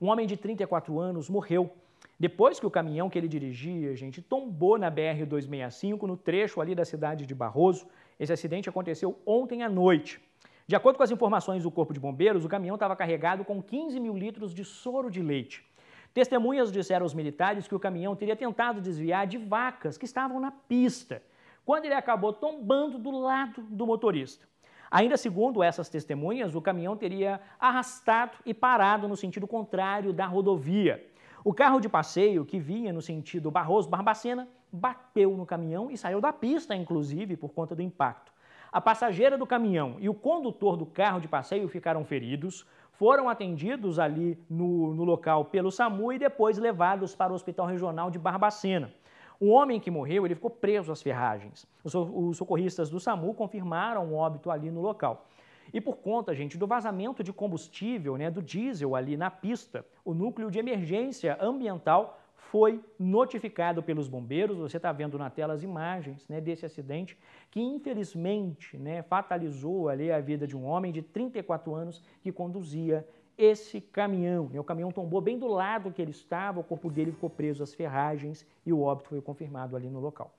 Um homem de 34 anos morreu depois que o caminhão que ele dirigia, gente, tombou na BR-265, no trecho ali da cidade de Barroso. Esse acidente aconteceu ontem à noite. De acordo com as informações do Corpo de Bombeiros, o caminhão estava carregado com 15 mil litros de soro de leite. Testemunhas disseram aos militares que o caminhão teria tentado desviar de vacas que estavam na pista, quando ele acabou tombando do lado do motorista. Ainda segundo essas testemunhas, o caminhão teria arrastado e parado no sentido contrário da rodovia. O carro de passeio, que vinha no sentido Barroso-Barbacena, bateu no caminhão e saiu da pista, inclusive, por conta do impacto. A passageira do caminhão e o condutor do carro de passeio ficaram feridos, foram atendidos ali no, no local pelo SAMU e depois levados para o Hospital Regional de Barbacena. O homem que morreu, ele ficou preso às ferragens. Os socorristas do SAMU confirmaram o óbito ali no local. E por conta, gente, do vazamento de combustível, né, do diesel ali na pista, o núcleo de emergência ambiental foi notificado pelos bombeiros, você está vendo na tela as imagens né, desse acidente, que infelizmente né, fatalizou ali a vida de um homem de 34 anos que conduzia esse caminhão. o caminhão tombou bem do lado que ele estava, o corpo dele ficou preso às ferragens e o óbito foi confirmado ali no local.